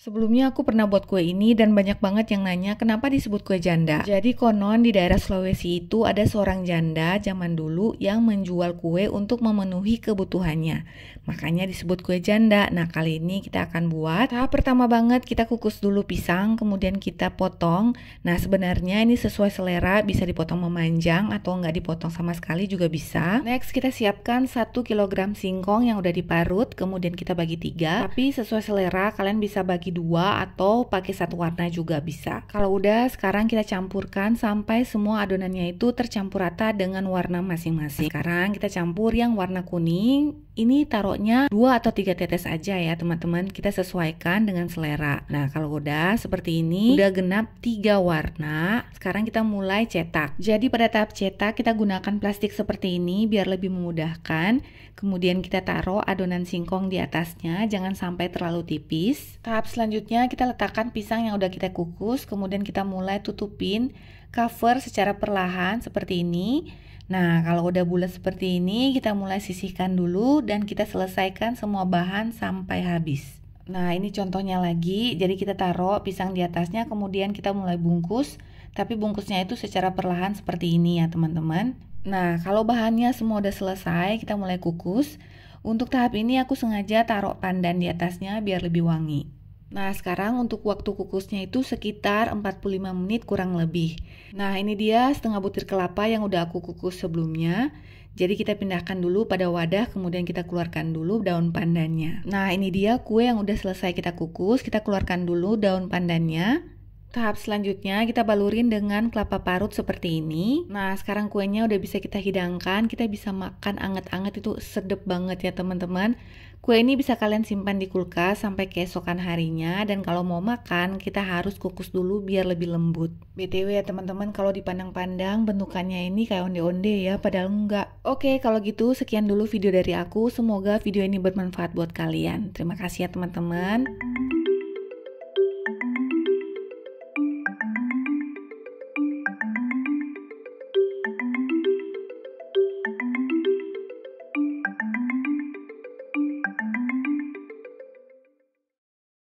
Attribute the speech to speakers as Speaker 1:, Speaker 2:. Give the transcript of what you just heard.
Speaker 1: Sebelumnya aku pernah buat kue ini dan banyak banget yang nanya kenapa disebut kue janda. Jadi konon di daerah Sulawesi itu ada seorang janda zaman dulu yang menjual kue untuk memenuhi kebutuhannya. Makanya disebut kue janda. Nah kali ini kita akan buat. Tahap pertama banget kita kukus dulu pisang kemudian kita potong. Nah sebenarnya ini sesuai selera bisa dipotong memanjang atau nggak dipotong sama sekali juga bisa. Next kita siapkan 1 kg singkong yang udah diparut kemudian kita bagi tiga. Tapi sesuai selera kalian bisa bagi dua atau pakai satu warna juga bisa. Kalau udah, sekarang kita campurkan sampai semua adonannya itu tercampur rata dengan warna masing-masing. Sekarang kita campur yang warna kuning, ini taruhnya dua atau tiga tetes aja ya teman-teman kita sesuaikan dengan selera nah kalau udah seperti ini udah genap tiga warna sekarang kita mulai cetak jadi pada tahap cetak kita gunakan plastik seperti ini biar lebih memudahkan kemudian kita taruh adonan singkong di atasnya jangan sampai terlalu tipis tahap selanjutnya Selanjutnya kita letakkan pisang yang udah kita kukus, kemudian kita mulai tutupin cover secara perlahan seperti ini. Nah, kalau udah bulat seperti ini, kita mulai sisihkan dulu dan kita selesaikan semua bahan sampai habis. Nah, ini contohnya lagi. Jadi kita taruh pisang di atasnya, kemudian kita mulai bungkus, tapi bungkusnya itu secara perlahan seperti ini ya, teman-teman. Nah, kalau bahannya semua udah selesai, kita mulai kukus. Untuk tahap ini aku sengaja taruh pandan di atasnya biar lebih wangi. Nah, sekarang untuk waktu kukusnya itu sekitar 45 menit kurang lebih. Nah, ini dia setengah butir kelapa yang udah aku kukus sebelumnya. Jadi kita pindahkan dulu pada wadah, kemudian kita keluarkan dulu daun pandannya. Nah, ini dia kue yang udah selesai kita kukus, kita keluarkan dulu daun pandannya. Tahap selanjutnya kita balurin dengan kelapa parut seperti ini. Nah, sekarang kuenya udah bisa kita hidangkan, kita bisa makan anget-anget itu sedep banget ya teman-teman. Kue ini bisa kalian simpan di kulkas sampai keesokan harinya dan kalau mau makan kita harus kukus dulu biar lebih lembut. BTW ya teman-teman kalau dipandang-pandang bentukannya ini kayak onde-onde ya padahal enggak. Oke, kalau gitu sekian dulu video dari aku. Semoga video ini bermanfaat buat kalian. Terima kasih ya teman-teman.